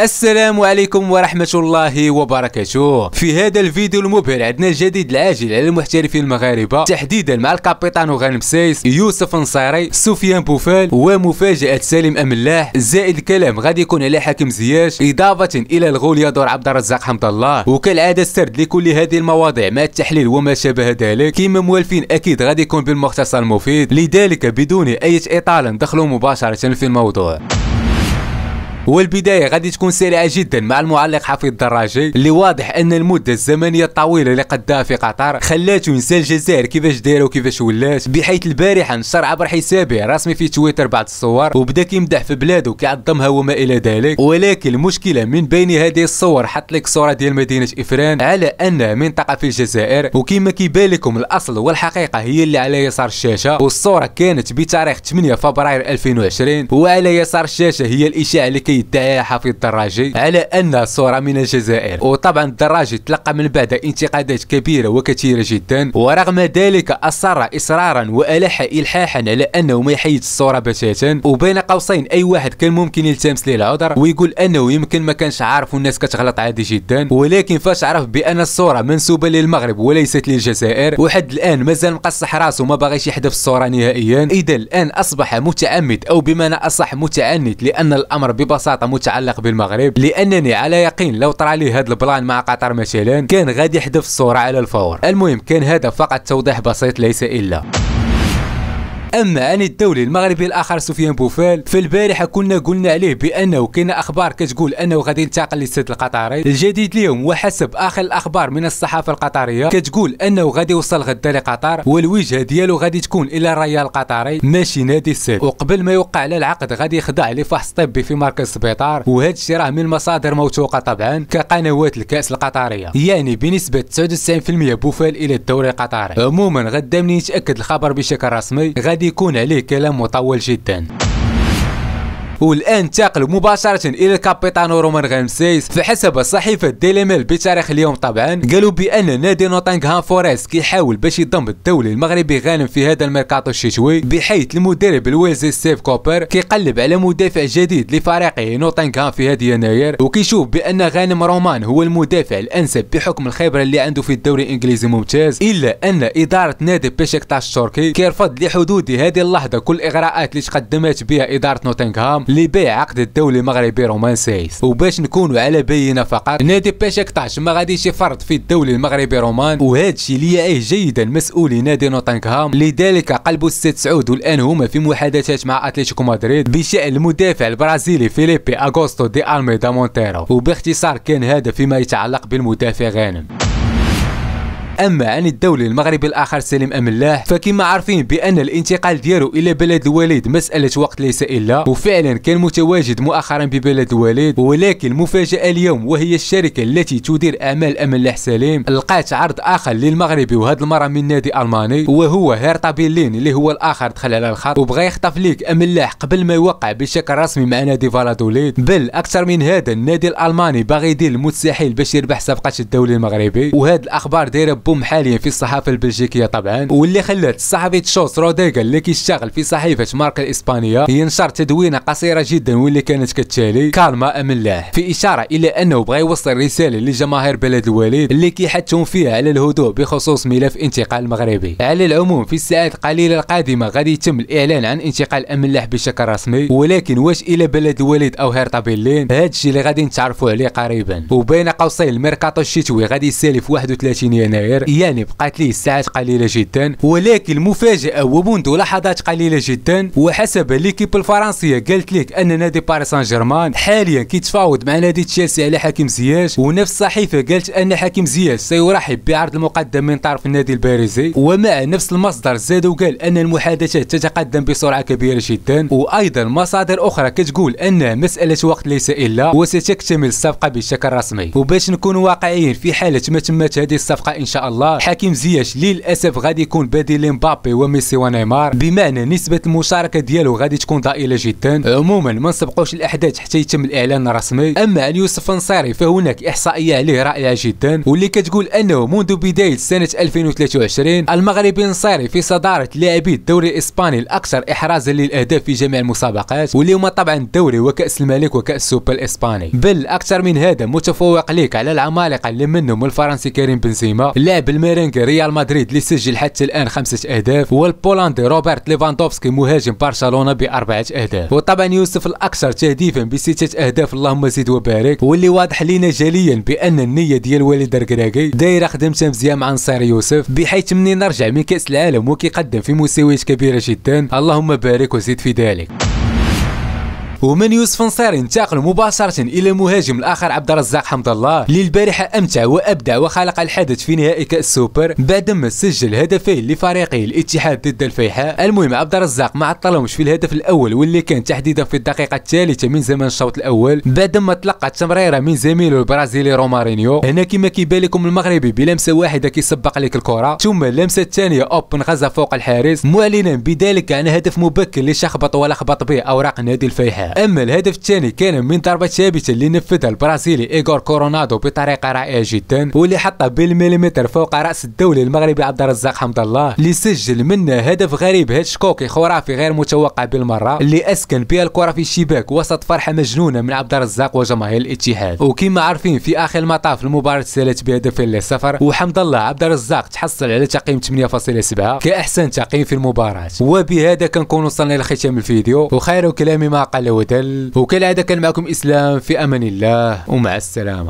السلام عليكم ورحمة الله وبركاته في هذا الفيديو المبهر عندنا الجديد العاجل على المحترفين المغاربة تحديدا مع الكابيتان غانم سيس يوسف نصيري سفيان بوفال ومفاجأة سالم أملاح زائد الكلام غادي يكون على حاكم زياش إضافة إلى الغول يدور عبد الرزاق حمد الله وكالعادة السرد لكل هذه المواضيع مع التحليل وما شابه ذلك كما موالفين أكيد غادي يكون بالمختصر المفيد لذلك بدون أي إطالة ندخلوا مباشرة في الموضوع والبداية غادي تكون سريعة جدا مع المعلق حفيظ الدراجي اللي واضح أن المدة الزمنية الطويلة اللي قداها في قطر خلاته ينسى الجزائر كيفاش دايرة وكيفاش ولات بحيث البارحة نشر عبر حسابه رسمي في تويتر بعض الصور وبدا كيمدح في بلاده كيعظمها وما إلى ذلك ولكن المشكلة من بين هذه الصور حط لك صورة ديال مدينة إفران على أنها منطقة في الجزائر وكما كيبان لكم الأصل والحقيقة هي اللي على يسار الشاشة والصورة كانت بتاريخ 8 فبراير 2020 وعلى يسار الشاشة هي الإشاعة اللي كي التحليل تاع الدراجي على ان صوره من الجزائر وطبعا الدراجي تلقى من بعد انتقادات كبيره وكثيره جدا ورغم ذلك اصر اصرارا والح الحاحا على انه ما يحيد الصوره بتاتا وبين قوسين اي واحد كان ممكن يلتمس ليه العذر ويقول انه يمكن ما كانش عارف والناس كتغلط عادي جدا ولكن فاش عرف بان الصوره منسوبه للمغرب وليست للجزائر وحد الان مازال مقصح راسه وما باغيش يحذف الصوره نهائيا اذا الان اصبح متعمد او بمعنى اصح متعنت لان الامر ببساطه ببساطه متعلق بالمغرب لانني على يقين لو طرى لي هذا البلان مع قطر مثلا كان غادي يحذف الصوره على الفور المهم كان هذا فقط توضيح بسيط ليس الا اما عن الدولي المغربي الاخر سفيان بوفال فالبارحه كنا قلنا عليه بانه كاين اخبار كتقول انه غادي ينتقل للسد القطري الجديد اليوم وحسب اخر الاخبار من الصحافه القطريه كتقول انه غادي يوصل غدا لقطر والوجهه ديالو غادي تكون الى الريال القطري ماشي نادي السد وقبل ما يوقع على العقد غادي يخضع لفحص طبي في مركز السبيطار وهذا الشيء راه من مصادر موثوقه طبعا كقنوات الكاس القطريه يعني بنسبه 99% بوفال الى الدوري القطري عموما غدا ملي يتاكد الخبر بشكل رسمي غادي غادي يكون عليه كلام مطول جدا والآن انتقل مباشرة إلى الكابيتانو رومان غامسيس فحسب صحيفة ديلي ميل بتاريخ اليوم طبعا قالوا بأن نادي نوتنغهام فورست كيحاول باش يضم الدوري المغربي غانم في هذا الميركاتو الشتوي بحيث المدرب الويلزي ستيف كوبر كيقلب على مدافع جديد لفريقه نوتنغهام في هذه يناير وكيشوف بأن غانم رومان هو المدافع الأنسب بحكم الخبرة اللي عنده في الدوري الإنجليزي ممتاز إلا أن إدارة نادي بيشكتاش التركي كيرفض لحدود هذه اللحظة كل الإغراءات اللي تقدمت بها إدارة نوتنغهام اللي بيع عقد الدولي المغربي رومان سايس وباش نكونوا على بينه فقط نادي باشكتاش ما غاديش يفرض في الدولي المغربي رومان وهذا الشيء اللي يعيه جيدا مسؤولي نادي نوتنغهام لذلك قلب السيد سعود والان هما في محادثات مع اتلتيكو مدريد بشان المدافع البرازيلي فيليبي اغوستو دي الميدا مونتيرو وباختصار كان هذا فيما يتعلق بالمدافع غانم اما عن الدولي المغربي الاخر سليم املاح فكما عارفين بان الانتقال ديالو الى بلد الوليد مساله وقت ليس الا وفعلا كان متواجد مؤخرا ببلد الوليد ولكن المفاجاه اليوم وهي الشركه التي تدير اعمال املاح سليم لقات عرض اخر للمغربي وهذه المره من نادي الماني وهو هيرتا بيلين اللي هو الاخر دخل على الخط وبغى يخطف ليك املاح قبل ما يوقع بشكل رسمي مع نادي فالادوليد بل اكثر من هذا النادي الالماني باغي يدير المستحيل باش يربح صفقه الدولي المغربي وهذه الاخبار دايره البوم حاليا في الصحافه البلجيكيه طبعا واللي خلات الصحفي تشوس روديغا اللي كيشتغل في صحيفه ماركا الاسبانيه ينشر تدوينه قصيره جدا واللي كانت كتالي كالما ام الله في اشاره الى انه بغى يوصل رساله لجماهير بلد الوليد اللي كيحثهم فيها على الهدوء بخصوص ملف انتقال المغربي على العموم في الساعات القليله القادمه غادي يتم الاعلان عن انتقال ام الله بشكل رسمي ولكن واش الى بلد الوليد او هيرتا بيلين هذا الشيء اللي غادي نتعرفوا عليه قريبا وبين قوسين الميركاتو الشتوي غادي يسالي في 31 يناير الجزائر يعني بقات ليه ساعات قليله جدا ولكن المفاجاه وبوندو لحظات قليله جدا وحسب ليكيب الفرنسيه قالت لك ان نادي باريس سان جيرمان حاليا كيتفاوض مع نادي تشيلسي على حكيم زياش ونفس الصحيفه قالت ان حكيم زياش سيرحب بعرض المقدم من طرف النادي الباريسي ومع نفس المصدر زاد وقال ان المحادثات تتقدم بسرعه كبيره جدا وايضا مصادر اخرى كتقول ان مساله وقت ليس الا وستكتمل الصفقه بشكل رسمي وباش نكونوا واقعيين في حاله ما تمت هذه الصفقه ان شاء الله حكيم زياش للاسف غادي يكون بديل لمبابي وميسي ونيمار بمعنى نسبه المشاركه ديالو غادي تكون ضئيله جدا عموما ما نسبقوش الاحداث حتى يتم الاعلان الرسمي اما عن يوسف انصاري فهناك احصائيه عليه رائعه جدا واللي كتقول انه منذ بدايه سنه 2023 المغربي انصاري في صداره لاعبي الدوري الاسباني الاكثر احرازا للاهداف في جميع المسابقات واللي هما طبعا الدوري وكاس الملك وكاس السوبر الاسباني بل اكثر من هذا متفوق ليك على العمالقه اللي منهم الفرنسي كريم بنزيما لاعب لاعب الميرينغ ريال مدريد اللي سجل حتى الان خمسة اهداف والبولندي روبرت ليفاندوفسكي مهاجم برشلونه باربعة اهداف وطبعا يوسف الاكثر تهديفا بستة اهداف اللهم زد وبارك واللي واضح لينا جليا بان النيه ديال وليد الكراكي دايره خدمتها مزيان مع نصير يوسف بحيث منين رجع من كاس العالم وكيقدم في مستويات كبيره جدا اللهم بارك وزيد في ذلك ومن يوسف نصيري انتقل مباشرة إلى المهاجم الآخر عبد الرزاق حمد الله اللي البارحة أمتع وأبدع وخلق الحدث في نهائي كأس السوبر بعدما سجل هدفين لفريقه الاتحاد ضد الفيحاء المهم عبد الرزاق ما عطلهمش في الهدف الأول واللي كان تحديدا في الدقيقة الثالثة من زمن الشوط الأول بعدما تلقى تمريرة من زميله البرازيلي رومارينيو هنا كما كيبان لكم المغربي بلمسة واحدة كيسبق لك الكرة ثم اللمسة الثانية أوبن غزا فوق الحارس معلنا بذلك عن هدف مبكر اللي شخبط ولخبط به أوراق نادي الفيحاء إيه. أما الهدف الثاني كان من ضربة ثابتة اللي نفذها البرازيلي إيغور كورونادو بطريقة رائعة جدا واللي حطها بالمليمتر فوق رأس الدولي المغربي عبد الرزاق حمد الله اللي سجل منه هدف غريب شكوكي خرافي غير متوقع بالمرة اللي أسكن بها الكرة في الشباك وسط فرحة مجنونة من عبد الرزاق وجماهير الاتحاد وكما عارفين في آخر المطاف المباراة سالت بهدفين لصفر وحمد الله عبد الرزاق تحصل على تقييم 8.7 كأحسن تقييم في المباراة وبهذا كنكون وصلنا لختام الفيديو وخير كلامي ما قال وتل وكالعادة كان معكم إسلام في أمان الله ومع السلامة